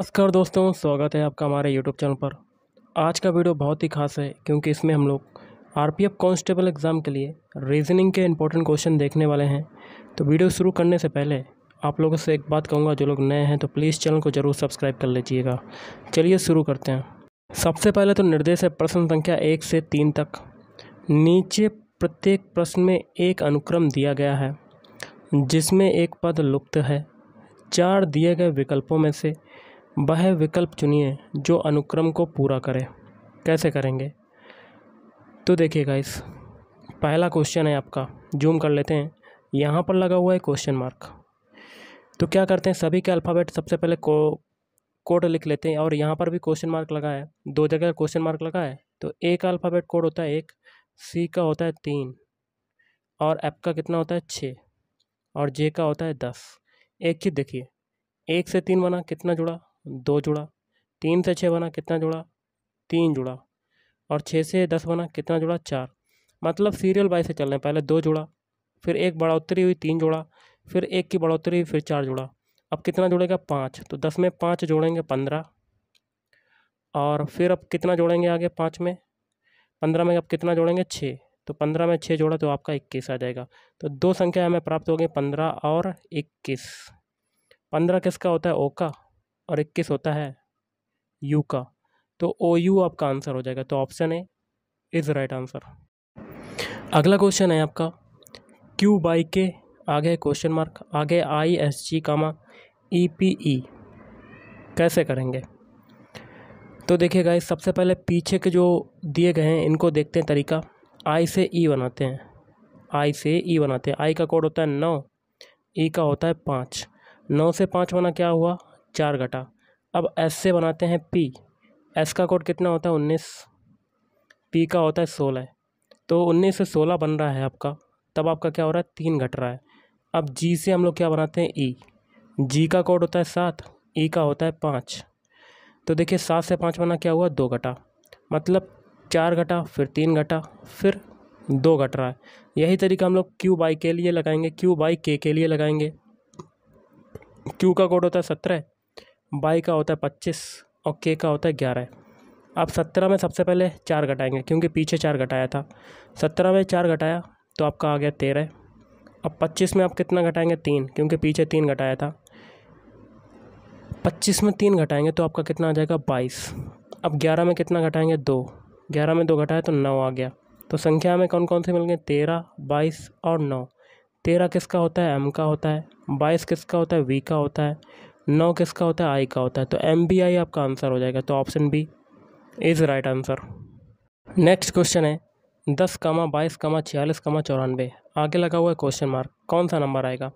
नमस्कार दोस्तों स्वागत है आपका हमारे यूट्यूब चैनल पर आज का वीडियो बहुत ही खास है क्योंकि इसमें हम लोग आरपीएफ कॉन्स्टेबल एग्ज़ाम के लिए रीजनिंग के इंपॉर्टेंट क्वेश्चन देखने वाले हैं तो वीडियो शुरू करने से पहले आप लोगों से एक बात कहूँगा जो लोग नए हैं तो प्लीज़ चैनल को ज़रूर सब्सक्राइब कर लीजिएगा चलिए शुरू करते हैं सबसे पहले तो निर्देश है प्रश्न संख्या एक से तीन तक नीचे प्रत्येक प्रश्न में एक अनुक्रम दिया गया है जिसमें एक पद लुप्त है चार दिए गए विकल्पों में से वह विकल्प चुनिए जो अनुक्रम को पूरा करे कैसे करेंगे तो देखिए गाइस पहला क्वेश्चन है आपका जूम कर लेते हैं यहाँ पर लगा हुआ है क्वेश्चन मार्क तो क्या करते हैं सभी के अल्फ़ाबेट सबसे पहले को कोड लिख लेते हैं और यहाँ पर भी क्वेश्चन मार्क लगा है दो जगह क्वेश्चन मार्क लगा है तो ए का अल्फ़ाबेट कोड होता है एक सी का होता है तीन और एप का कितना होता है छः और जे का होता है दस एक चीज़ देखिए एक से तीन बना कितना जुड़ा दो जुड़ा तीन से छः बना कितना जुड़ा तीन जुड़ा और छः से दस बना कितना जुड़ा चार मतलब सीरियल बाई से चल रहे हैं पहले दो जुड़ा फिर एक बढ़ोतरी हुई तीन जुड़ा फिर एक की बढ़ोतरी हुई फिर चार जुड़ा अब कितना जुड़ेगा पाँच तो दस में पाँच जोड़ेंगे पंद्रह और फिर अब कितना जोड़ेंगे आगे पाँच में पंद्रह में अब कितना जोड़ेंगे छः तो पंद्रह में छः जोड़ा तो आपका इक्कीस आ जाएगा तो दो संख्या हमें प्राप्त हो गई पंद्रह और इक्कीस पंद्रह किसका होता है ओ का और इक्कीस होता है यू का तो ओ यू आपका आंसर हो जाएगा तो option A is right answer अगला क्वेश्चन है आपका क्यू बाई के आगे क्वेश्चन मार्क आगे I S G comma E P E कैसे करेंगे तो देखिए गाइस सबसे पहले पीछे के जो दिए गए हैं इनको देखते हैं तरीका आई से ई e बनाते हैं आई से ई e बनाते हैं आई का कोड होता है नौ ई e का होता है पाँच नौ से पाँच बना क्या हुआ चार घटा अब एस से बनाते हैं पी एस का कोड कितना होता है उन्नीस पी का होता है सोलह तो उन्नीस से सोलह बन रहा है आपका तब आपका क्या हो रहा है तीन घट रहा है अब जी से हम लोग क्या बनाते हैं ई e। जी का कोड होता है सात ई e का होता है पाँच तो देखिए सात से पाँच बना क्या हुआ दो घटा मतलब चार घटा फिर तीन घटा फिर दो घट रहा है यही तरीका हम लोग क्यू बाई के लिए लगाएंगे क्यू बाई के के लिए लगाएंगे क्यू का कोड होता है सत्रह बाई का होता है पच्चीस और के का होता है ग्यारह आप सत्रह में सबसे पहले चार घटाएंगे क्योंकि पीछे चार घटाया था सत्रह में चार घटाया तो आपका आ गया तेरह अब पच्चीस में आप कितना घटाएंगे तीन क्योंकि पीछे तीन घटाया था पच्चीस में तीन घटाएंगे तो आपका कितना आ जाएगा बाईस अब ग्यारह में कितना घटाएंगे दो ग्यारह में दो घटाया तो नौ आ गया तो संख्या में कौन कौन से मिल गए तेरह बाईस और नौ तेरह किसका होता है एम का होता है बाईस किसका होता है वी का होता है नौ किसका होता है आई का होता है तो एम बी आई आपका आंसर हो जाएगा तो option B is right answer next question है दस कमा बाईस कमा छियालीस कमा चौरानवे आगे लगा हुआ है क्वेश्चन मार्क कौन सा नंबर आएगा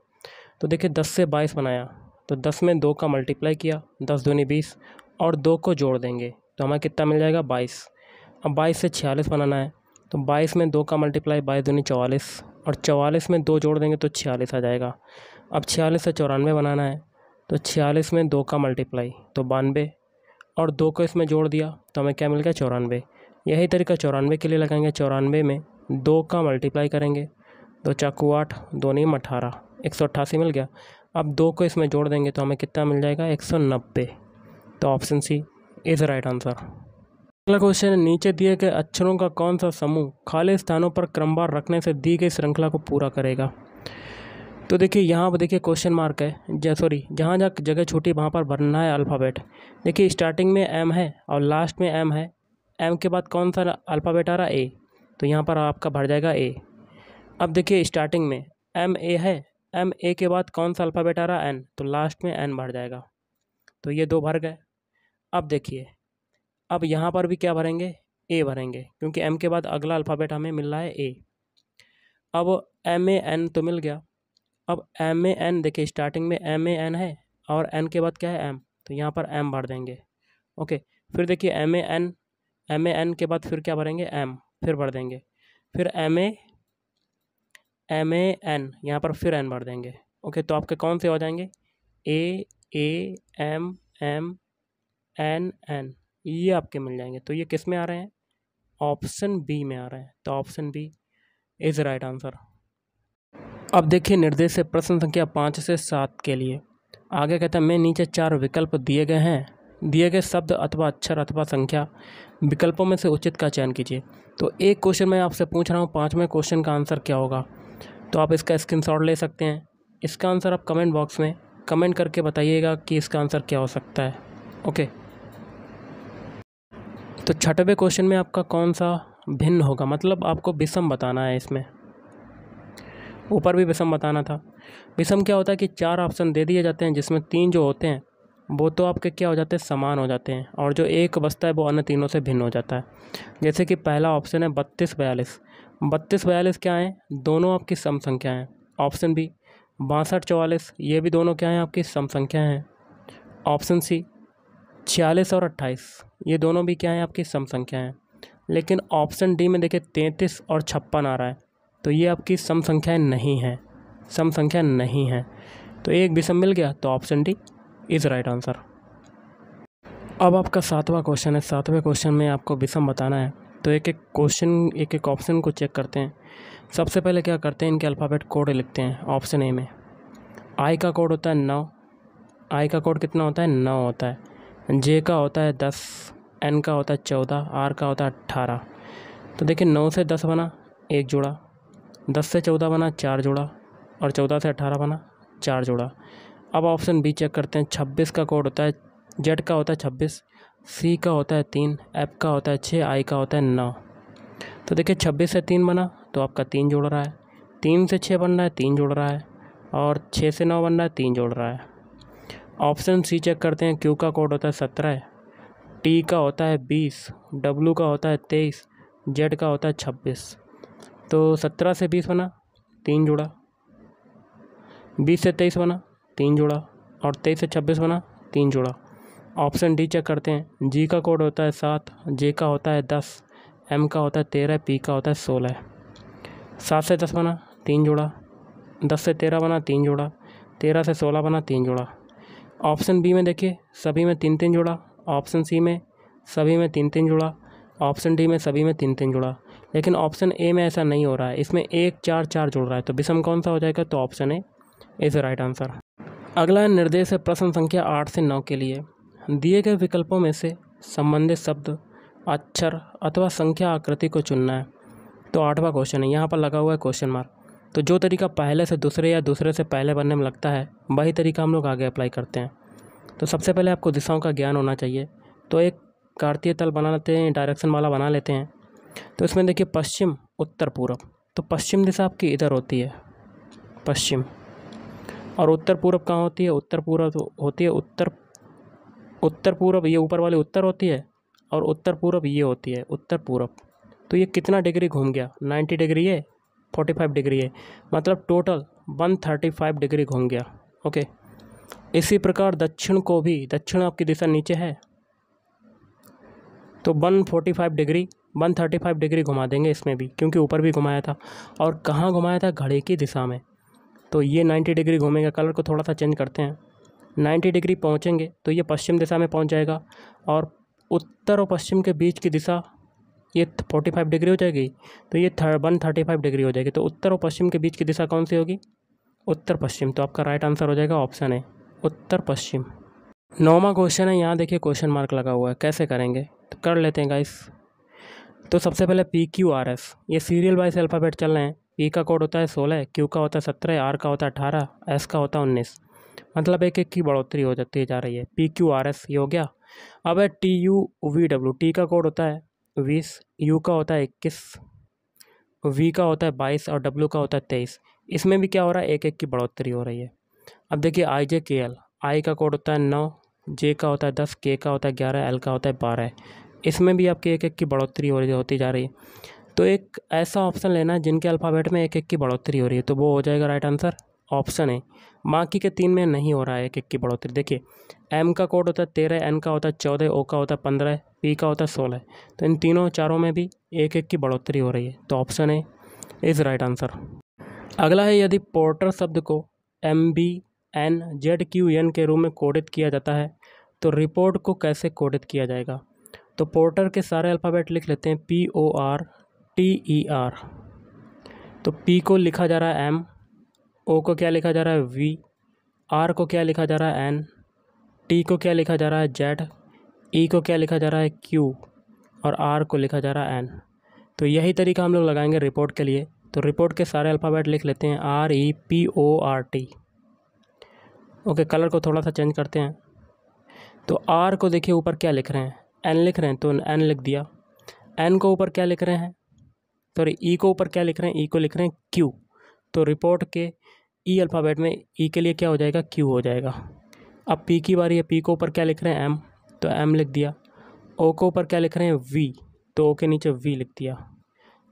तो देखिए दस से बाईस बनाया तो दस में दो का मल्टीप्लाई किया दस दूनी बीस और दो को जोड़ देंगे तो हमें कितना मिल जाएगा बाईस अब बाईस से छियालीस बनाना है तो बाईस में दो का मल्टीप्लाई बाईस दूनी चवालीस और चवालीस में दो जोड़ देंगे तो छियालीस आ जाएगा अब छियालीस से चौरानवे बनाना है तो छियालीस में दो का मल्टीप्लाई तो बानवे और दो को इसमें जोड़ दिया तो हमें क्या मिल गया चौरानवे यही तरीका चौरानवे के लिए लगाएंगे चौरानवे में दो का मल्टीप्लाई करेंगे दो चाकू आठ दो नीम अठारह एक सौ अट्ठासी मिल गया अब दो को इसमें जोड़ देंगे तो हमें कितना मिल जाएगा एक सौ नब्बे तो option C is right answer अगला क्वेश्चन नीचे दिए गए अक्षरों का कौन सा समूह खाली स्थानों पर क्रमवार रखने से दी गई श्रृंखला को पूरा करेगा तो देखिए यहाँ पर देखिए क्वेश्चन मार्क है जै सॉरी जहाँ जहाँ जगह छोटी वहाँ पर भरना है अल्फ़ाबेट देखिए स्टार्टिंग में एम है और लास्ट में एम है एम के बाद कौन सा अल्फ़ाबेट आ रहा ए तो यहाँ पर आपका भर जाएगा ए अब देखिए स्टार्टिंग में एम ए है एम ए के बाद कौन सा अल्फ़ाबेट आ रहा एन तो लास्ट में एन भर जाएगा तो ये दो भर गए अब देखिए अब यहाँ पर भी क्या भरेंगे ए भरेंगे क्योंकि एम के बाद अगला अल्फ़ाबेट हमें मिल रहा है ए अब एम ए एन तो मिल गया अब एम ए एन देखिए स्टार्टिंग में एम ए एन है और एन के बाद क्या है एम तो यहाँ पर एम भर देंगे ओके फिर देखिए M A N M A N के बाद फिर क्या भरेंगे एम फिर भर देंगे फिर M A M A N यहाँ पर फिर एन भर देंगे ओके तो आपके कौन से हो जाएंगे A A M M N N ये आपके मिल जाएंगे तो ये किस में आ रहे हैं ऑप्शन बी में आ रहे हैं तो option B is right answer अब देखिए निर्देश से प्रश्न संख्या पाँच से सात के लिए आगे कहते हैं मैं नीचे चार विकल्प दिए गए हैं दिए गए शब्द अथवा अक्षर अथवा संख्या विकल्पों में से उचित का चयन कीजिए तो एक क्वेश्चन मैं आपसे पूछ रहा हूँ पाँचवें क्वेश्चन का आंसर क्या होगा तो आप इसका स्क्रीन ले सकते हैं इसका आंसर आप कमेंट बॉक्स में कमेंट करके बताइएगा कि इसका आंसर क्या हो सकता है ओके तो छठवें क्वेश्चन में आपका कौन सा भिन्न होगा मतलब आपको विषम बताना है इसमें ऊपर भी विषम बताना था विषम क्या होता है कि चार ऑप्शन दे दिए जाते हैं जिसमें तीन जो होते हैं वो तो आपके क्या हो जाते हैं समान हो जाते हैं और जो एक बसता है वो अन्य तीनों से भिन्न हो जाता है जैसे कि पहला ऑप्शन है बत्तीस बयालीस बत्तीस बयालीस क्या है दोनों आपकी सम संख्या हैं ऑप्शन बी बासठ चौवालीस ये भी दोनों क्या हैं आपकी सम संख्या हैं ऑप्शन सी छियालीस और अट्ठाईस ये दोनों भी क्या हैं आपकी सम संख्या हैं लेकिन ऑप्शन डी में देखिए तैंतीस और छप्पन आ रहा है तो ये आपकी सम संख्या नहीं हैं सम संख्या नहीं है तो एक विषम मिल गया तो option D is right answer अब आपका सातवां क्वेश्चन है सातवें क्वेश्चन में आपको विषम बताना है तो एक एक क्वेश्चन एक एक ऑप्शन को चेक करते हैं सबसे पहले क्या करते हैं इनके अल्फ़ाबेट कोड लिखते हैं ऑप्शन ए में आई का कोड होता है नौ आई का कोड कितना होता है नौ होता है जे का होता है दस एन का होता है चौदह आर का होता है अट्ठारह तो देखिए नौ से दस बना एक जुड़ा दस से चौदह बना चार जोड़ा और चौदह से अठारह बना चार जोड़ा अब ऑप्शन बी चेक करते हैं छब्बीस का कोड होता है जेड का होता है छब्बीस सी का होता है तीन एफ का होता है छः आई का होता है नौ तो देखिए छब्बीस से तीन बना तो आपका तीन जोड़ रहा है तीन से छः बन रहा है तीन जोड़ रहा है और छः से नौ बन रहा है तीन जोड़ रहा है ऑप्शन सी चेक करते हैं क्यू का कोड होता है सत्रह टी का होता है बीस डब्लू का होता है तेईस जेड का होता है छब्बीस तो सत्रह से बीस बना तीन जोड़ा बीस से तेईस बना तीन जोड़ा और तेईस से छब्बीस बना तीन जोड़ा ऑप्शन डी चेक करते हैं जी का कोड होता है सात जे का होता है दस एम का होता है तेरह पी का होता है सोलह सात से दस बना तीन जोड़ा दस से तेरह बना तीन जोड़ा तेरह से सोलह बना तीन जोड़ा ऑप्शन बी में देखिए सभी में तीन तीन जोड़ा ऑप्शन सी में सभी में तीन तीन जोड़ा ऑप्शन डी में सभी में तीन तीन जोड़ा लेकिन ऑप्शन ए में ऐसा नहीं हो रहा है इसमें एक चार चार जुड़ रहा है तो विषम कौन सा हो जाएगा तो option A is right answer अगला निर्देश है प्रश्न संख्या आठ से नौ के लिए दिए गए विकल्पों में से संबंधित शब्द अक्षर अथवा संख्या आकृति को चुनना है तो आठवां क्वेश्चन है यहाँ पर लगा हुआ है क्वेश्चन मार्क तो जो तरीका पहले से दूसरे या दूसरे से पहले बनने में लगता है वही तरीका हम लोग आगे अप्लाई करते हैं तो सबसे पहले आपको दिशाओं का ज्ञान होना चाहिए तो एक कार्तीय तल बना लेते हैं डायरेक्शन वाला बना लेते हैं तो इसमें देखिए पश्चिम उत्तर पूर्व तो पश्चिम दिशा आपकी इधर होती है पश्चिम और उत्तर पूर्व कहाँ होती है उत्तर पूर्व तो होती है उत्तर उत्तर पूर्व ये ऊपर वाली उत्तर होती है और उत्तर पूर्व ये होती है उत्तर पूर्व तो ये कितना डिग्री घूम गया नाइन्टी डिग्री है फाइव डिग्री है मतलब total one thirty five degree घूम गया ओके इसी प्रकार दक्षिण को भी दक्षिण आपकी दिशा नीचे है तो one forty five degree five degree घुमा देंगे इसमें भी क्योंकि ऊपर भी घुमाया था और कहाँ घुमाया था घड़े की दिशा में तो ये नाइन्टी डिग्री घूमेगा कलर को थोड़ा सा चेंज करते हैं नाइन्टी डिग्री पहुँचेंगे तो ये पश्चिम दिशा में पहुँच जाएगा और उत्तर और पश्चिम के बीच की दिशा ये फोर्टी फाइव डिग्री हो जाएगी तो ये third one thirty five degree हो जाएगी तो उत्तर और पश्चिम के बीच की दिशा कौन सी होगी उत्तर पश्चिम तो आपका राइट आंसर हो जाएगा ऑप्शन है उत्तर पश्चिम नौवा क्वेश्चन है यहाँ देखिए क्वेश्चन मार्क लगा हुआ है कैसे करेंगे तो कर लेते हैं गाइस तो सबसे पहले पी क्यू आर एस ये सीरियल वाइज अल्फ़ाबेट चल रहे हैं पी का कोड होता है सोलह क्यू का होता है सत्रह आर का होता है अठारह एस का होता है उन्नीस मतलब एक एक की बढ़ोतरी हो जाती जा रही है पी क्यू आर एस ये हो गया अब है T U V W T का कोड होता है बीस यू का होता है इक्कीस वी का होता है बाईस और डब्ल्यू का होता है तेईस इसमें भी क्या हो रहा है एक एक की बढ़ोतरी हो रही है अब देखिए आई जे के एल आई का कोड होता है नौ जे का होता है दस के का होता है ग्यारह एल का होता है बारह इसमें भी आपकी एक एक की बढ़ोतरी हो रही होती जा रही है तो एक ऐसा ऑप्शन लेना है जिनके अल्फ़ाबेट में एक एक की बढ़ोतरी हो रही है तो वो हो जाएगा राइट आंसर ऑप्शन है बाकी के तीन में नहीं हो रहा है एक एक की बढ़ोतरी देखिए एम का कोड होता है तेरह एन का होता है चौदह ओ का होता है पंद्रह पी का होता है सोलह तो इन तीनों चारों में भी एक एक की बढ़ोतरी हो रही है तो option A is right answer अगला है यदि पोर्टर शब्द को M B N Z Q N के रूप में कोडित किया जाता है तो रिपोर्ट को कैसे कोडित किया जाएगा तो पोर्टर के सारे अल्फ़ाबेट लिख लेते हैं P O R T E R तो पी को लिखा जा रहा है एम ओ को क्या लिखा जा रहा है वी आर को क्या लिखा जा रहा है एन टी को क्या लिखा जा रहा है जेड ई e को क्या लिखा जा रहा है क्यू और आर को लिखा जा रहा है एन तो यही तरीका हम लोग लगाएंगे रिपोर्ट के लिए तो रिपोर्ट के सारे अल्फ़ाबेट लिख लेते हैं R E P O R T okay colour को थोड़ा सा चेंज करते हैं तो आर को देखिए ऊपर क्या लिख रहे हैं एन लिख रहे हैं तो एन लिख दिया एन को ऊपर क्या लिख रहे हैं सॉरी ई e को ऊपर क्या लिख रहे हैं ई e को लिख रहे हैं क्यू तो रिपोर्ट के ई e अल्फ़ाबेट में ई के लिए क्या हो जाएगा क्यू हो जाएगा अब पी की बारी है पी को ऊपर क्या लिख रहे हैं एम तो एम लिख दिया ओ को ऊपर क्या लिख रहे हैं वी तो ओ के नीचे वी लिख दिया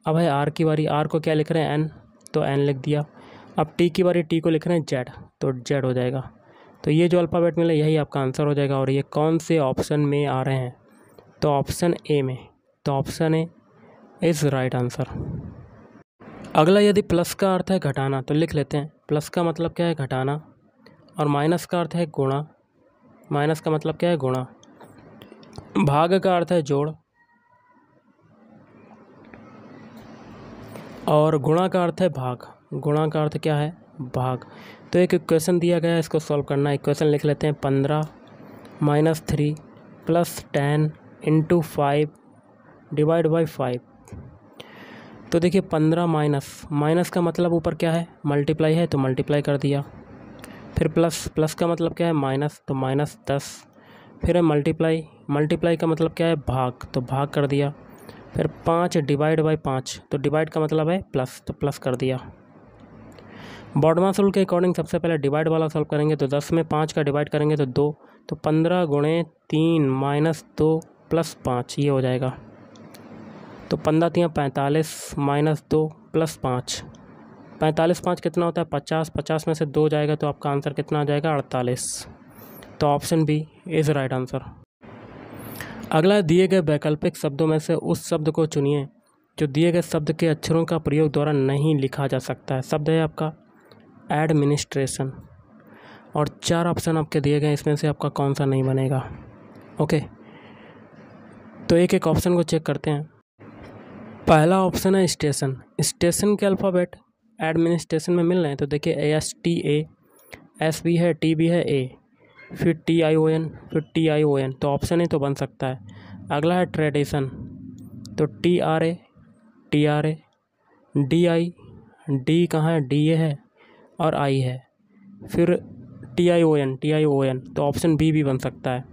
अब है आर की बारी आर को क्या लिख रहे हैं एन तो एन लिख दिया अब टी की बारी टी को लिख रहे हैं जेड तो जेड हो जाएगा तो ये जो अल्फ़ाबेट मिला यही आपका आंसर हो जाएगा और ये कौन से ऑप्शन में आ रहे हैं तो ऑप्शन ए में तो option A is right answer अगला यदि प्लस का अर्थ है घटाना तो लिख लेते हैं प्लस का मतलब क्या है घटाना और माइनस का अर्थ है गुणा माइनस का मतलब क्या है गुणा भाग का अर्थ है जोड़ और गुणा का अर्थ है भाग गुणा का अर्थ क्या है भाग तो एक इक्वेशन दिया गया है इसको सॉल्व करना इक्वेशन लिख लेते हैं पंद्रह minus three plus ten into five divide by five तो देखिए पंद्रह माइनस माइनस का मतलब ऊपर क्या है मल्टीप्लाई है तो मल्टीप्लाई कर दिया फिर प्लस प्लस का मतलब क्या है माइनस तो माइनस दस फिर है मल्टीप्लाई मल्टीप्लाई का मतलब क्या है भाग तो भाग कर दिया फिर पाँच डिवाइड बाई पाँच तो डिवाइड का मतलब है प्लस तो प्लस कर दिया बॉडमा रूल के अकॉर्डिंग सबसे पहले डिवाइड वाला सॉल्व करेंगे तो दस में पाँच का डिवाइड करेंगे तो दो तो पंद्रह गुणे तीन माइनस दो प्लस पाँच ये हो जाएगा तो पंद्रह तीन पैंतालीस माइनस दो प्लस पाँच पैंतालीस पाँच कितना होता है पचास पचास में से दो जाएगा तो आपका आंसर कितना आ जाएगा अड़तालीस तो option B is right answer अगला दिए गए वैकल्पिक शब्दों में से उस शब्द को चुनिए जो दिए गए शब्द के अक्षरों का प्रयोग द्वारा नहीं लिखा जा सकता है शब्द है आपका एडमिनिस्ट्रेशन और चार ऑप्शन आपके दिए गए इसमें से आपका कौन सा नहीं बनेगा ओके तो एक एक ऑप्शन को चेक करते हैं पहला ऑप्शन है स्टेशन स्टेशन के अल्फ़ाबेट एडमिनिस्ट्रेशन में मिल रहे हैं तो देखिए S T A S B है टी बी है ए फिर टी आई ओ एन फिर टी आई ओ एन तो ऑप्शन ही तो बन सकता है अगला है ट्रेडिशन तो T R A T R A D I D कहाँ है डी ए है और आई है फिर T I O N T I O N तो ऑप्शन बी भी बन सकता है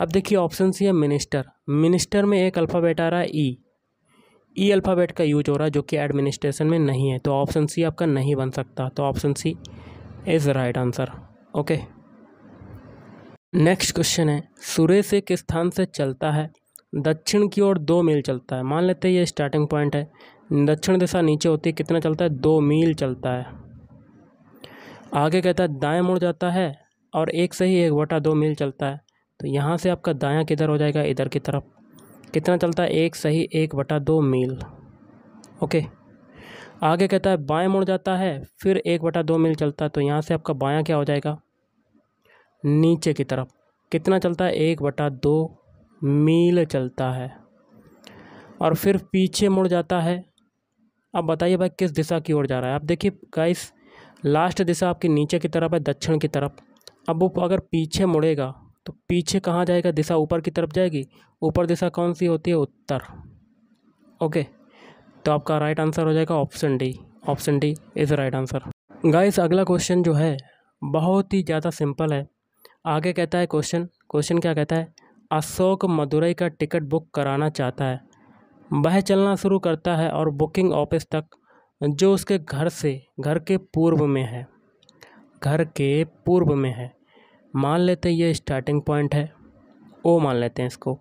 अब देखिए ऑप्शन सी है मिनिस्टर मिनिस्टर में एक अल्फ़ाबेट आ रहा है E e। E e alphabet का यूज हो रहा है जो कि एडमिनिस्ट्रेशन में नहीं है तो ऑप्शन सी आपका नहीं बन सकता तो option C is right answer okay next question है सुरेश एक स्थान से चलता है दक्षिण की ओर दो मील चलता है मान लेते हैं ये स्टार्टिंग पॉइंट है दक्षिण दिशा नीचे होती है कितना चलता है दो मील चलता है आगे कहता है दाएं मुड़ जाता है और एक से ही एक बटा दो मील चलता है तो यहाँ से आपका दायां किधर हो जाएगा इधर की तरफ कितना चलता है एक सही एक बटा दो मील ओके आगे कहता है बाएं मुड़ जाता है फिर एक बटा दो मील चलता है तो यहाँ से आपका बायां क्या हो जाएगा नीचे की तरफ कितना चलता है एक बटा दो मील चलता है और फिर पीछे मुड़ जाता है अब बताइए भाई किस दिशा की ओर जा रहा है आप देखिए गाइस लास्ट दिशा आपकी नीचे की तरफ है दक्षिण की तरफ अब वो अगर पीछे मुड़ेगा तो पीछे कहाँ जाएगा दिशा ऊपर की तरफ जाएगी ऊपर दिशा कौन सी होती है उत्तर ओके तो आपका राइट आंसर हो जाएगा option D option D is right answer guys अगला क्वेश्चन जो है बहुत ही ज़्यादा सिंपल है आगे कहता है क्वेश्चन क्वेश्चन क्या कहता है अशोक मदुरई का टिकट बुक कराना चाहता है वह चलना शुरू करता है और बुकिंग ऑफिस तक जो उसके घर से घर के पूर्व में है घर के पूर्व में है मान लेते हैं ये स्टार्टिंग पॉइंट है ओ मान लेते हैं इसको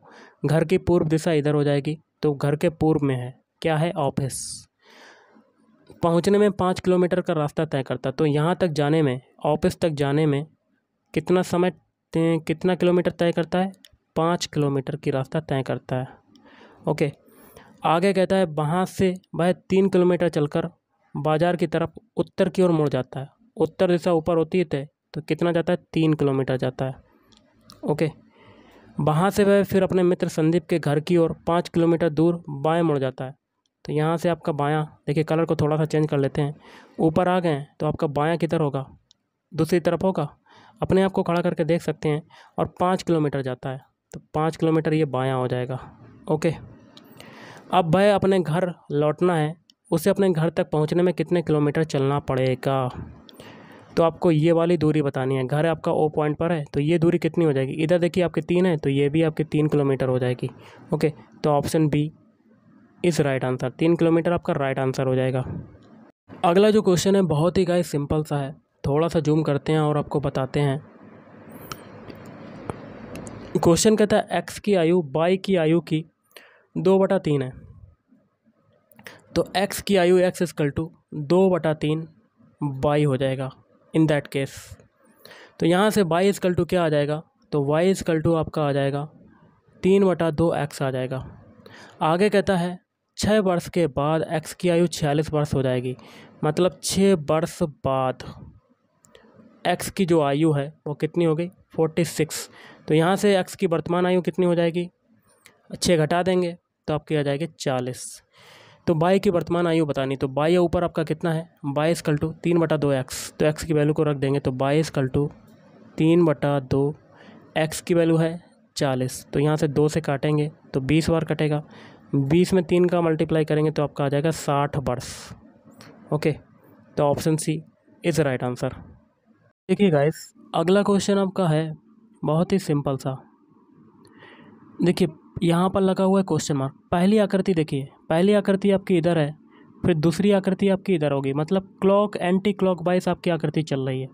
घर की पूर्व दिशा इधर हो जाएगी तो घर के पूर्व में है क्या है ऑफिस पहुंचने में पाँच किलोमीटर का रास्ता तय करता तो यहाँ तक जाने में ऑफिस तक जाने में कितना समय कितना किलोमीटर तय करता है पाँच किलोमीटर की रास्ता तय करता है ओके आगे कहता है वहाँ से वह तीन किलोमीटर चलकर बाज़ार की तरफ उत्तर की ओर मुड़ जाता है उत्तर दिशा ऊपर होती है तो तो कितना जाता है तीन किलोमीटर जाता है ओके वहाँ से वह फिर अपने मित्र संदीप के घर की ओर पाँच किलोमीटर दूर बाएं मुड़ जाता है तो यहाँ से आपका बायां देखिए कलर को थोड़ा सा चेंज कर लेते हैं ऊपर आ गए तो आपका बायां किधर होगा दूसरी तरफ होगा अपने आप को खड़ा करके देख सकते हैं और पाँच किलोमीटर जाता है तो पाँच किलोमीटर ये बायां हो जाएगा ओके अब वह अपने घर लौटना है उसे अपने घर तक पहुँचने में कितने किलोमीटर चलना पड़ेगा तो आपको ये वाली दूरी बतानी है घर आपका ओ पॉइंट पर है तो ये दूरी कितनी हो जाएगी इधर देखिए आपके तीन है तो ये भी आपके तीन किलोमीटर हो जाएगी ओके तो option B is right answer तीन किलोमीटर आपका राइट आंसर हो जाएगा अगला जो क्वेश्चन है बहुत ही गाय सिंपल सा है थोड़ा सा जूम करते हैं और आपको बताते हैं क्वेश्चन कहता है एक्स की आयु बाई की आयु की दो बटा तीन है तो एक्स की आयु एक्स इसकल टू दो बटा तीन बाई हो जाएगा इन दैट केस तो यहाँ से y इजकल टू क्या आ जाएगा तो y इजकल टू आपका आ जाएगा तीन बटा दो एक्स आ जाएगा आगे कहता है छः वर्ष के बाद एक्स की आयु छियालीस वर्ष हो जाएगी मतलब छः वर्ष बाद एक्स की जो आयु है वो कितनी हो गई फोर्टी सिक्स तो यहाँ से एक्स की वर्तमान आयु कितनी हो जाएगी छः घटा देंगे तो आपकी आ जाएगी चालीस तो बाय की वर्तमान आयु बतानी तो बाय ऊपर आपका कितना है बाईस कल टू तीन बटा दो एक्स तो एक्स की वैल्यू को रख देंगे तो बाईस कल टू तीन बटा दो एक्स की वैल्यू है चालीस तो यहाँ से दो से काटेंगे तो बीस बार कटेगा बीस में तीन का मल्टीप्लाई करेंगे तो आपका आ जाएगा साठ वर्ष ओके तो option C is right answer देखिए गाइस अगला क्वेश्चन आपका है बहुत ही सिंपल सा देखिए यहाँ पर लगा हुआ है क्वेश्चन मार्क पहली आकृति देखिए पहली आकृति आपकी इधर है फिर दूसरी आकृति आपकी इधर होगी मतलब क्लॉक एंटी क्लॉक वाइज आपकी आकृति चल रही है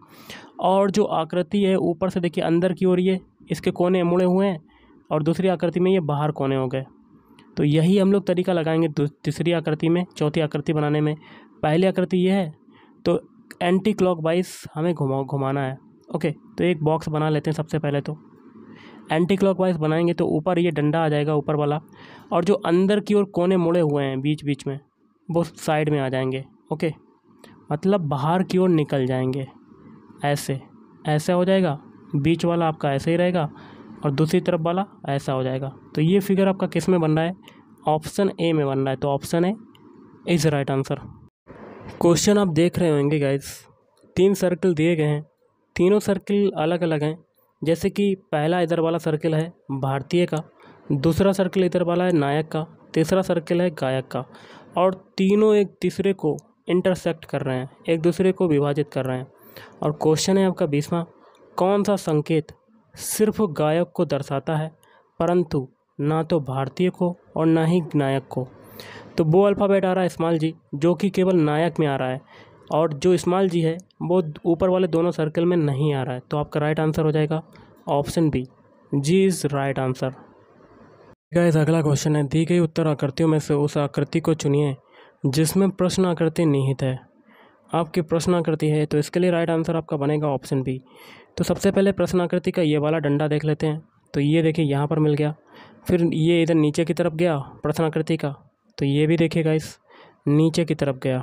और जो आकृति है ऊपर से देखिए अंदर की ओर ये इसके कोने मुड़े हुए हैं और दूसरी आकृति में ये बाहर कोने हो गए तो यही हम लोग तरीका लगाएंगे तीसरी आकृति में चौथी आकृति बनाने में पहली आकृति ये है तो एंटी क्लॉक वाइज हमें घुमा घुमाना है ओके तो एक बॉक्स बना लेते हैं सबसे पहले तो एंटी क्लॉक बनाएंगे तो ऊपर ये डंडा आ जाएगा ऊपर वाला और जो अंदर की ओर कोने मुड़े हुए हैं बीच बीच में वो साइड में आ जाएंगे ओके मतलब बाहर की ओर निकल जाएंगे ऐसे ऐसा हो जाएगा बीच वाला आपका ऐसे ही रहेगा और दूसरी तरफ वाला ऐसा हो जाएगा तो ये फिगर आपका किस में बन रहा है ऑप्शन ए में बन रहा है तो option A is right answer question आप देख रहे होंगे गाइज तीन सर्कल दिए गए हैं तीनों सर्कल अलग अलग हैं जैसे कि पहला इधर वाला सर्किल है भारतीय का दूसरा सर्किल इधर वाला है नायक का तीसरा सर्किल है गायक का और तीनों एक दूसरे को इंटरसेक्ट कर रहे हैं एक दूसरे को विभाजित कर रहे हैं और क्वेश्चन है आपका बीसवा कौन सा संकेत सिर्फ गायक को दर्शाता है परंतु ना तो भारतीय को और ना ही नायक को तो वो अल्फ़ाबेट आ रहा है इस्माल जी जो कि केवल नायक में आ रहा है और जो स्मॉल जी है वो ऊपर वाले दोनों सर्कल में नहीं आ रहा है तो आपका राइट आंसर हो जाएगा ऑप्शन बी जी इज़ राइट आंसर गाइस अगला क्वेश्चन है दी गई उत्तर आकृतियों में से उस आकृति को चुनिए जिसमें प्रश्न आकृति निहित है आपकी प्रश्न आकृति है तो इसके लिए राइट आंसर आपका बनेगा ऑप्शन बी तो सबसे पहले प्रश्न आकृति का ये वाला डंडा देख लेते हैं तो ये देखिए यहाँ पर मिल गया फिर ये इधर नीचे की तरफ गया प्रश्न आकृति का तो ये भी देखिए गाइस नीचे की तरफ गया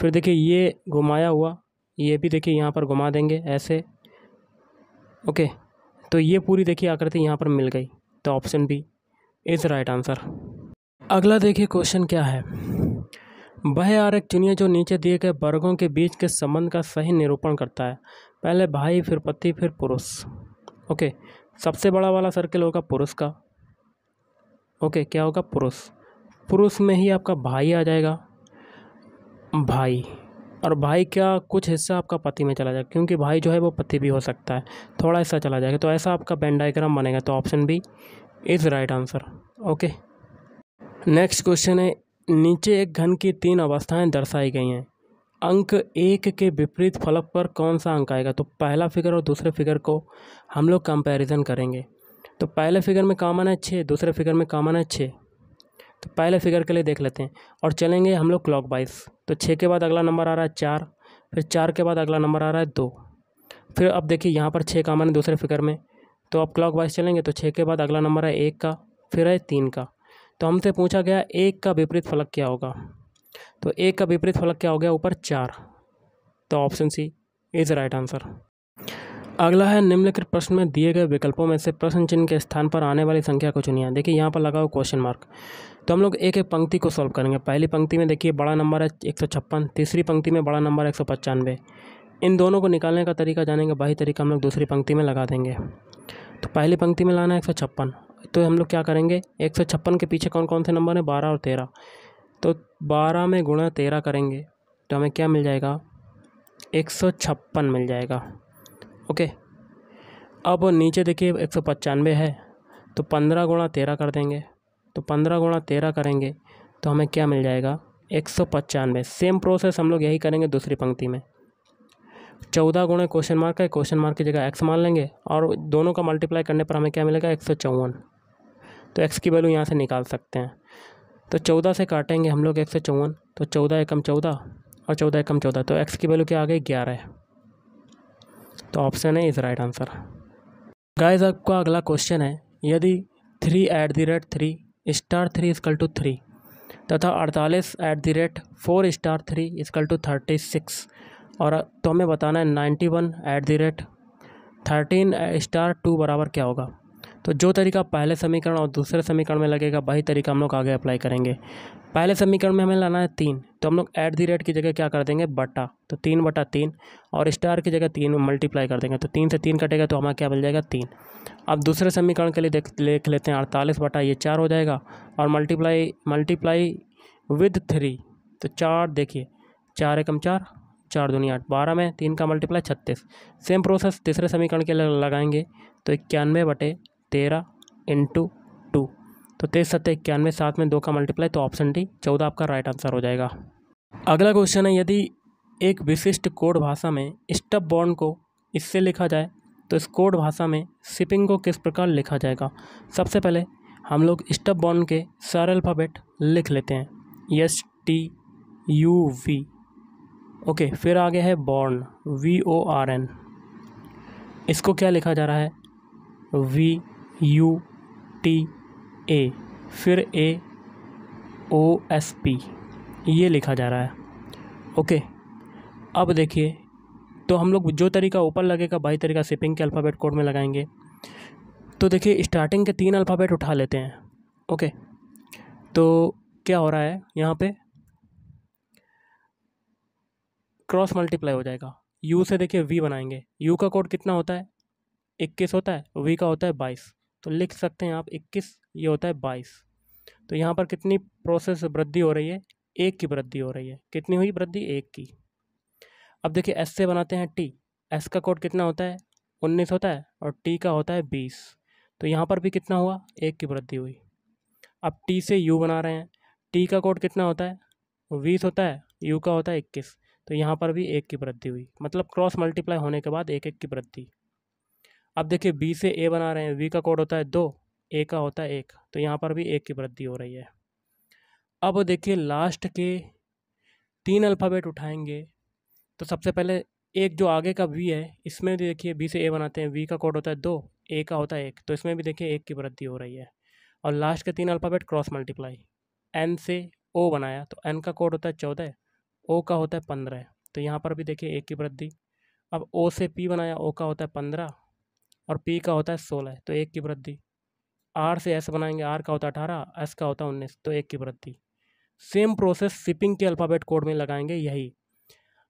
फिर देखिए ये घुमाया हुआ ये भी देखिए यहाँ पर घुमा देंगे ऐसे ओके तो ये पूरी देखिए आकृति यहाँ पर मिल गई तो option B is right answer अगला देखिए क्वेश्चन क्या है वह आरक चुनिए जो नीचे दिए गए वर्गों के बीच के संबंध का सही निरूपण करता है पहले भाई फिर पति फिर पुरुष ओके सबसे बड़ा वाला सर्किल होगा पुरुष का ओके क्या होगा पुरुष पुरुष में ही आपका भाई आ जाएगा भाई और भाई का कुछ हिस्सा आपका पति में चला जाएगा क्योंकि भाई जो है वो पति भी हो सकता है थोड़ा हिस्सा चला जाएगा तो ऐसा आपका बेन डाइग्राम बनेगा तो option B is right answer okay next question है नीचे एक घन की तीन अवस्थाएं दर्शाई गई हैं अंक एक के विपरीत फलक पर कौन सा अंक आएगा तो पहला फिगर और दूसरे फिगर को हम लोग कंपेरिजन करेंगे तो पहले फिगर में कॉमन है छः दूसरे फिगर में कॉमन है छः तो पहले फिगर के लिए देख लेते हैं और चलेंगे हम लोग क्लॉक तो छः के बाद अगला नंबर आ रहा है चार फिर चार के बाद अगला नंबर आ रहा है दो फिर अब देखिए यहाँ पर छः का है दूसरे फिगर में तो अब क्लॉक चलेंगे तो छः के बाद अगला नंबर है एक का फिर है तीन का तो हमसे पूछा गया एक का विपरीत फलक क्या होगा तो एक का विपरीत फलक क्या हो गया ऊपर चार तो option C is right answer अगला है निम्नलिखित प्रश्न में दिए गए विकल्पों में से प्रश्न चिन्ह के स्थान पर आने वाली संख्या को चुनिए देखिए यहाँ पर लगा हुआ क्वेश्चन मार्क तो हम लोग एक एक पंक्ति को सॉल्व करेंगे पहली पंक्ति में देखिए बड़ा नंबर है एक तीसरी पंक्ति में बड़ा नंबर है एक इन दोनों को निकालने का तरीका जानेंगे वही तरीका हम लोग दूसरी पंक्ति में लगा देंगे तो पहली पंक्ति में लाना है एक तो हम लोग क्या करेंगे एक के पीछे कौन कौन से नंबर हैं बारह और तेरह तो बारह में गुणा तेरह करेंगे तो हमें क्या मिल जाएगा एक मिल जाएगा ओके अब नीचे देखिए एक है तो पंद्रह गुणा तेरह कर देंगे तो पंद्रह गुणा तेरह करेंगे तो हमें क्या मिल जाएगा एक सौ पचानवे सेम प्रोसेस हम लोग यही करेंगे दूसरी पंक्ति में चौदह गुणे क्वेश्चन मार्क है क्वेश्चन मार्क की जगह एक्स मान लेंगे और दोनों का मल्टीप्लाई करने पर हमें क्या मिलेगा एक सौ चौवन तो एक्स की वैल्यू यहाँ से निकाल सकते हैं तो चौदह से काटेंगे हम लोग एक सौ चौवन तो चौदह एकम चौदह और चौदह एकम चौदह तो एक्स की वैल्यू क्या आ गई ग्यारह तो ऑप्शन है इज़ राइट आंसर गाइज आपका अगला क्वेश्चन है यदि three at the rate three star three equal two three तथा अड़तालीस at the rate four star three equal two thirty six और तो हमें बताना है ninety one at the rate thirteen star two बराबर क्या होगा तो जो तरीका पहले समीकरण और दूसरे समीकरण में लगेगा वही तरीका हम लोग आगे अप्लाई करेंगे पहले समीकरण में हमें लाना है तीन तो हम लोग ऐट दी रेट की जगह क्या कर देंगे बटा तो तीन बटा तीन और स्टार की जगह तीन मल्टीप्लाई कर देंगे तो तीन से तीन कटेगा तो हमारा क्या मिल जाएगा तीन अब दूसरे समीकरण के लिए देख लेख लेते हैं अड़तालीस बटा ये चार हो जाएगा और मल्टीप्लाई मल्टीप्लाई विद थ्री तो चार देखिए चार एकम चार चार दुनिया आठ बारह में तीन का मल्टीप्लाई छत्तीस सेम प्रोसेस तीसरे समीकरण के लिए लगाएंगे तो इक्यानवे बटे तेरह इंटू टू तो तेईस सत्तर इक्यानवे सात में दो का मल्टीप्लाई तो ऑप्शन डी चौदह आपका राइट आंसर हो जाएगा अगला क्वेश्चन है यदि एक विशिष्ट कोड भाषा में स्टप बॉन्ड को इससे लिखा जाए तो इस कोड भाषा में शिपिंग को किस प्रकार लिखा जाएगा सबसे पहले हम लोग स्टप बॉन्ड के सारे अल्फ़ाबेट लिख लेते हैं S T U V okay फिर आगे है born V O R N इसको क्या लिखा जा रहा है वी यू टी ए फिर ए ओ एस पी ये लिखा जा रहा है ओके अब देखिए तो हम लोग जो तरीका ऊपर लगेगा बाई तरीका सिपिंग के अल्फ़ाबेट कोड में लगाएंगे तो देखिए स्टार्टिंग के तीन अल्फ़ाबेट उठा लेते हैं ओके तो क्या हो रहा है यहाँ पे क्रॉस मल्टीप्लाई हो जाएगा यू से देखिए वी बनाएंगे यू का कोड कितना होता है इक्कीस होता है वी का होता है बाईस तो लिख सकते हैं आप इक्कीस ये होता है बाईस तो यहाँ पर कितनी प्रोसेस वृद्धि हो रही है एक की वृद्धि हो रही है कितनी हुई वृद्धि एक की अब देखिए एस से बनाते हैं टी एस का कोड कितना होता है उन्नीस होता है और टी का होता है बीस तो यहाँ पर भी कितना हुआ एक की वृद्धि हुई अब टी से यू बना रहे हैं टी का कोड कितना होता है बीस होता है यू का होता है इक्कीस तो यहाँ पर भी एक की वृद्धि हुई मतलब क्रॉस मल्टीप्लाई होने के बाद एक एक की वृद्धि अब देखिए बी से ए बना रहे हैं वी का कोड होता है दो ए का होता है एक तो यहाँ पर भी एक की वृद्धि हो रही है अब देखिए लास्ट के तीन अल्फ़ाबेट उठाएंगे तो सबसे पहले एक जो आगे का वी है इसमें भी देखिए बी से ए बनाते हैं वी का कोड होता है दो ए का होता है एक तो इसमें भी देखिए एक की वृद्धि हो रही है और लास्ट के तीन अल्फ़ाबेट क्रॉस मल्टीप्लाई एन से ओ बनाया तो एन का कोड होता है चौदह ओ का होता है पंद्रह तो यहाँ पर भी देखिए एक की वृद्धि अब ओ से पी बनाया ओ का होता है पंद्रह और पी का होता है सोलह तो एक की वृद्धि आर से एस बनाएंगे आर का होता है अठारह एस का होता है उन्नीस तो एक की वृद्धि सेम प्रोसेस शिपिंग के अल्फ़ाबेट कोड में लगाएंगे यही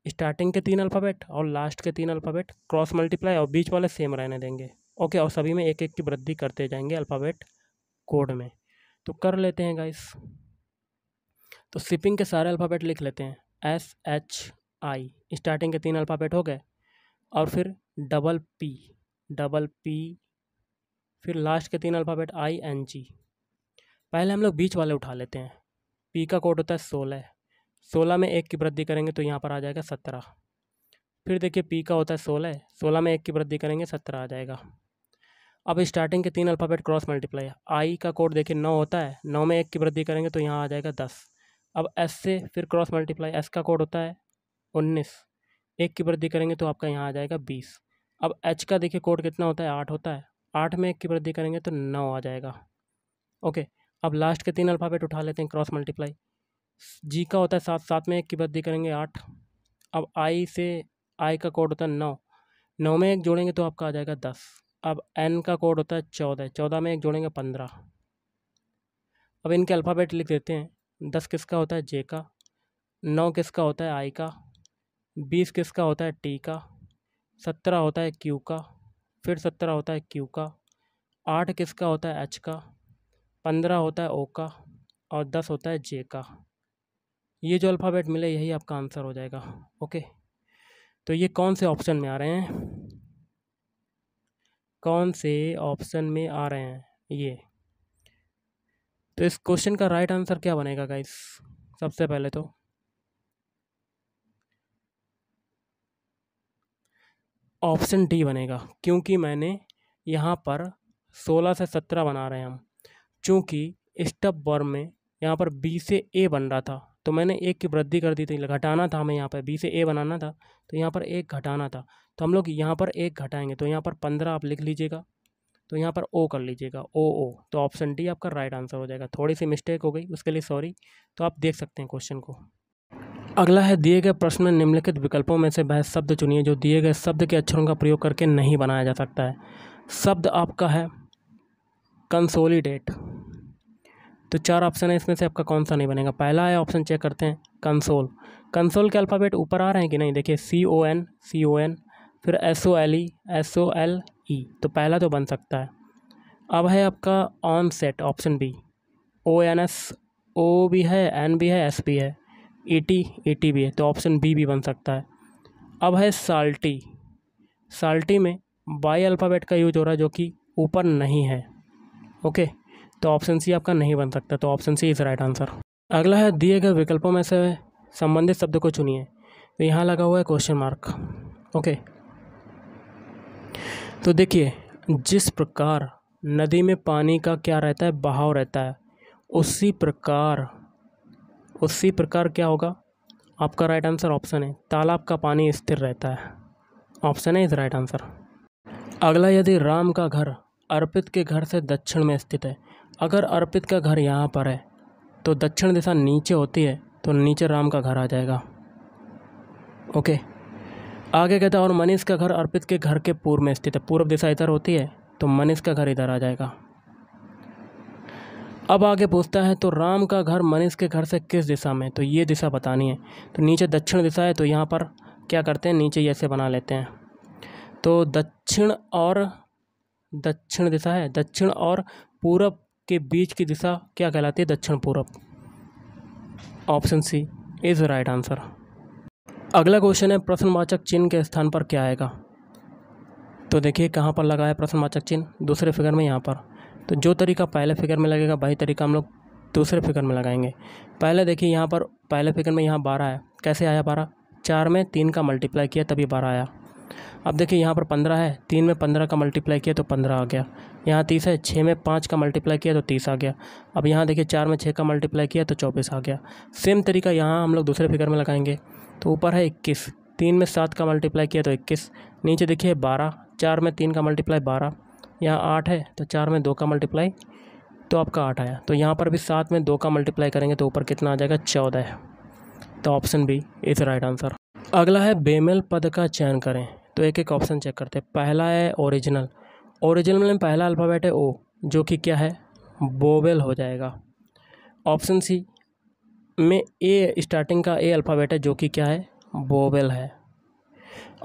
स्टार्टिंग के तीन अल्फ़ाबेट और लास्ट के तीन अल्फ़ाबेट क्रॉस मल्टीप्लाई और बीच वाले सेम रहने देंगे ओके और सभी में एक एक की वृद्धि करते जाएंगे अल्फ़ाबेट कोड में तो कर लेते हैं गाइस तो शिपिंग के सारे अल्फ़ाबेट लिख लेते हैं एस एच आई स्टार्टिंग के तीन अल्फ़ाबेट हो गए और फिर डबल पी डबल पी फिर लास्ट के तीन अल्फ़ाबेट आई एन जी पहले हम लोग बीच वाले उठा लेते हैं पी का कोड होता है सोलह सोलह में एक की वृद्धि करेंगे तो यहाँ पर आ जाएगा सत्रह फिर देखिए पी का होता है सोलह सोलह में एक की वृद्धि करेंगे सत्रह आ जाएगा अब स्टार्टिंग के तीन अल्फ़ाबेट क्रॉस मल्टीप्लाई आई का कोड देखिए नौ होता है नौ में एक की वृद्धि करेंगे तो यहाँ आ जाएगा दस अब एस से फिर क्रॉस मल्टीप्लाई एस का कोड होता है उन्नीस एक की वृद्धि करेंगे तो आपका यहाँ आ जाएगा बीस अब एच का देखिए कोड कितना होता है आठ होता है आठ में एक की वृद्धि करेंगे तो नौ आ जाएगा ओके अब लास्ट के तीन अल्फ़ाबेट उठा लेते हैं क्रॉस मल्टीप्लाई जी का होता है सात सात में एक की वृद्धि करेंगे आठ अब आई से आई का कोड होता है नौ नौ में एक जोड़ेंगे तो आपका आ जाएगा दस अब एन का कोड होता है चौदह चौदह में एक जोड़ेंगे पंद्रह अब इनके अल्फ़ाबेट लिख देते हैं दस किसका होता है जे का नौ किसका होता है आई का बीस किसका होता है टी का सत्रह होता है क्यू का फिर सत्रह होता है क्यू का आठ किसका होता है एच का पंद्रह होता है ओ का और दस होता है जे का ये जो अल्फ़ाबेट मिले यही आपका आंसर हो जाएगा ओके तो ये कौन से ऑप्शन में आ रहे हैं कौन से ऑप्शन में आ रहे हैं ये तो इस क्वेश्चन का राइट आंसर क्या बनेगा गाइस सबसे पहले तो ऑप्शन डी बनेगा क्योंकि मैंने यहाँ पर सोलह से सत्रह बना रहे हैं हम चूँकि स्टप वर्म में यहाँ पर बी से ए बन रहा था तो मैंने एक की वृद्धि कर दी थी घटाना था हमें यहाँ पर बी से ए बनाना था तो यहाँ पर एक घटाना था तो हम लोग यहाँ पर एक घटाएंगे तो यहाँ पर पंद्रह आप लिख लीजिएगा तो यहाँ पर ओ कर लीजिएगा ओ ओ तो ऑप्शन डी आपका राइट आंसर हो जाएगा थोड़ी सी मिस्टेक हो गई उसके लिए सॉरी तो आप देख सकते हैं क्वेश्चन को अगला है दिए गए प्रश्न में निम्नलिखित विकल्पों में से वह शब्द चुनिए जो दिए गए शब्द के अक्षरों का प्रयोग करके नहीं बनाया जा सकता है शब्द आपका है कंसोलिडेट तो चार ऑप्शन है इसमें से आपका कौन सा नहीं बनेगा पहला है ऑप्शन चेक करते हैं कंसोल कंसोल के अल्फ़ाबेट ऊपर आ रहे हैं कि नहीं देखिए C O N C O N फिर S O L E S O L E तो पहला तो बन सकता है अब है आपका onset option B O N S O भी है एन भी है एस भी है एटी एटी भी है तो ऑप्शन बी भी बन सकता है अब है साल्टी साल्टी में बाई अल्फ़ाबेट का यूज हो रहा है जो कि ऊपर नहीं है ओके तो ऑप्शन सी आपका नहीं बन सकता तो option C is right answer अगला है दिए गए विकल्पों में से संबंधित शब्द को चुनिए तो यहाँ लगा हुआ है क्वेश्चन मार्क ओके तो देखिए जिस प्रकार नदी में पानी का क्या रहता है बहाव रहता है उसी प्रकार उसी प्रकार क्या होगा आपका राइट आंसर ऑप्शन है तालाब का पानी स्थिर रहता है ऑप्शन है इज राइट आंसर अगला यदि राम का घर अर्पित के घर से दक्षिण में स्थित है अगर अर्पित का घर यहाँ पर है तो दक्षिण दिशा नीचे होती है तो नीचे राम का घर आ जाएगा ओके आगे कहता है और मनीष का घर अर्पित के घर के पूर्व में स्थित है पूर्व दिशा इधर होती है तो मनीष का घर इधर आ जाएगा अब आगे पूछता है तो राम का घर मनीष के घर से किस दिशा में तो ये दिशा बतानी है तो नीचे दक्षिण दिशा है तो यहाँ पर क्या करते हैं नीचे ऐसे बना लेते हैं तो दक्षिण और दक्षिण दिशा है दक्षिण और पूरब के बीच की दिशा क्या कहलाती है दक्षिण पूरब option C is right answer अगला क्वेश्चन है प्रश्नवाचक चिन्ह के स्थान पर क्या आएगा तो देखिए कहाँ पर लगा है प्रश्नवाचक चिन्ह दूसरे फिगर में यहाँ पर तो जो तरीका पहले फिगर में लगेगा वही तरीका हम लोग दूसरे फिगर में लगाएंगे पहले देखिए यहाँ पर पहले फिगर में यहाँ बारह है कैसे आया बारह चार में तीन का मल्टीप्लाई किया तभी बारह आया अब देखिए यहाँ पर पंद्रह है तीन में पंद्रह का मल्टीप्लाई किया तो पंद्रह आ गया यहाँ तीस है छः में पाँच का मल्टीप्लाई किया तो तीस आ गया अब यहाँ देखिए चार में छः का मल्टीप्लाई किया तो चौबीस आ गया सेम तरीका यहाँ हम लोग दूसरे फिगर में लगाएंगे तो ऊपर है इक्कीस तीन में सात का मल्टीप्लाई किया तो इक्कीस नीचे देखिए बारह चार में तीन का मल्टीप्लाई बारह यहाँ आठ है तो चार में दो का मल्टीप्लाई तो आपका आठ आया तो यहाँ पर भी सात में दो का मल्टीप्लाई करेंगे तो ऊपर कितना आ जाएगा चौदह तो option B is right answer अगला है बेमेल पद का चयन करें तो एक एक ऑप्शन चेक करते हैं पहला है ओरिजिनल ओरिजिनल में पहला अल्फ़ाबेट है ओ जो कि क्या है बोवेल हो जाएगा ऑप्शन सी में ए स्टार्टिंग का ए अल्फ़ाबेट है जो कि क्या है बोवेल है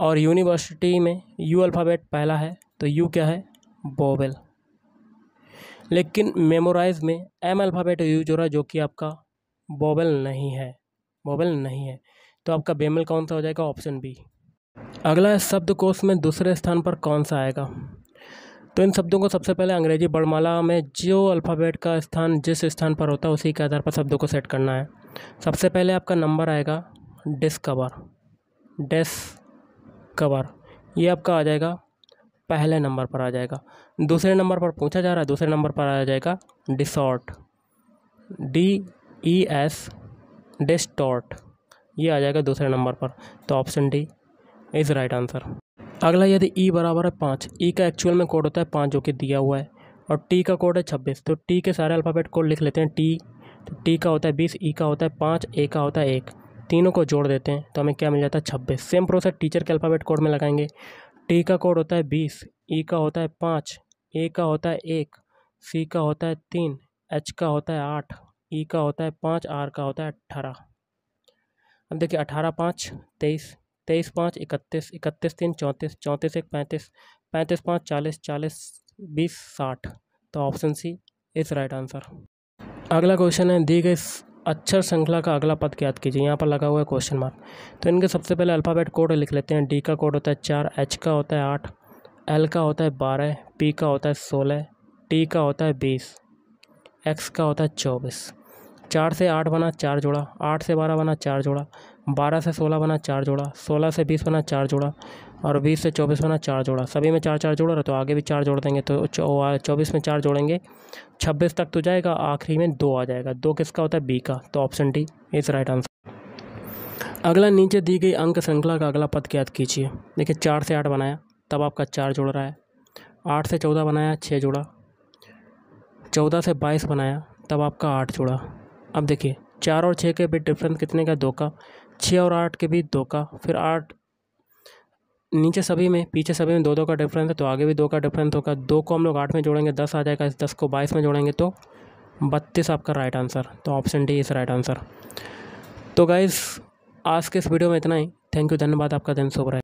और यूनिवर्सिटी में यू अल्फ़ाबेट पहला है तो यू क्या है बॉबल लेकिन मेमोराइज में एम अल्फ़ाबेट यूज हो रहा है जो कि आपका बॉबल नहीं है बॉबल नहीं है तो आपका बेमल कौन सा हो जाएगा ऑप्शन बी अगला शब्दकोश में दूसरे स्थान पर कौन सा आएगा तो इन शब्दों को सबसे पहले अंग्रेजी बड़माला में जो अल्फ़ाबेट का स्थान जिस स्थान पर होता है उसी के आधार पर शब्दों को सेट करना है सबसे पहले आपका नंबर आएगा डिस्कवर डेस्कवर ये आपका आ जाएगा पहले नंबर पर आ जाएगा दूसरे नंबर पर पूछा जा रहा है दूसरे नंबर पर आ जाएगा desert D E S distort ये आ जाएगा दूसरे नंबर पर तो option D is right answer अगला यदि ई e बराबर है पाँच ई e का एक्चुअल में कोड होता है पाँच जो कि दिया हुआ है और टी का कोड है छब्बीस तो टी के सारे अल्फ़ाबेट कोड लिख लेते हैं टी तो टी का होता है बीस ई e का होता है पाँच ए का होता है एक तीनों को जोड़ देते हैं तो हमें क्या मिल जाता है छब्बीस सेम प्रोसेस टीचर के अल्फ़ाबेट कोड में लगाएंगे टी का कोड होता है बीस ई का होता है पाँच ए का होता है एक सी का होता है तीन एच का होता है आठ ई का होता है पाँच आर का होता है अट्ठारह अब देखिए अठारह पाँच तेईस तेईस पाँच इकतीस इकतीस तीन चौंतीस चौंतीस एक पैंतीस पैंतीस पाँच चालीस चालीस बीस साठ तो option C is right answer अगला क्वेश्चन है दी गई अक्षर श्रृंखला का अगला पद याद कीजिए यहाँ पर लगा हुआ है क्वेश्चन मार्क तो इनके सबसे पहले अल्फ़ाबेट कोड लिख लेते हैं डी का कोड होता है चार एच का होता है आठ एल का होता है बारह पी का होता है सोलह टी का होता है बीस एक्स का होता है चौबीस चार से आठ बना चार जोड़ा आठ से बारह बना चार जोड़ा बारह से सोलह बना चार जोड़ा सोलह से बीस बना चार जोड़ा और बीस से चौबीस बना चार जोड़ा सभी में चार चार जोड़ा रहा तो आगे भी चार जोड़ देंगे तो चौबीस में चार जोड़ेंगे छब्बीस तक तो जाएगा आखिरी में दो आ जाएगा दो किसका होता है बी का तो option D is right answer अगला नीचे दी गई अंक श्रृंखला का अगला पद याद कीजिए देखिए चार से आठ बनाया तब आपका चार जोड़ रहा है आठ से चौदह बनाया छः जोड़ा चौदह से बाईस बनाया तब आपका आठ जोड़ा अब देखिए चार और छः के बीच डिफरेंस कितने का दो का छः और आठ के बीच दो का फिर आठ नीचे सभी में पीछे सभी में दो दो का डिफरेंस है तो आगे भी दो का डिफरेंस होगा दो को हम लोग आठ में जोड़ेंगे दस आ जाएगा इस दस को बाईस में जोड़ेंगे तो बत्तीस आपका राइट आंसर तो option D is right answer तो गाइज़ आज के इस वीडियो में इतना ही थैंक यू धन्यवाद आपका दिन शुभ रहे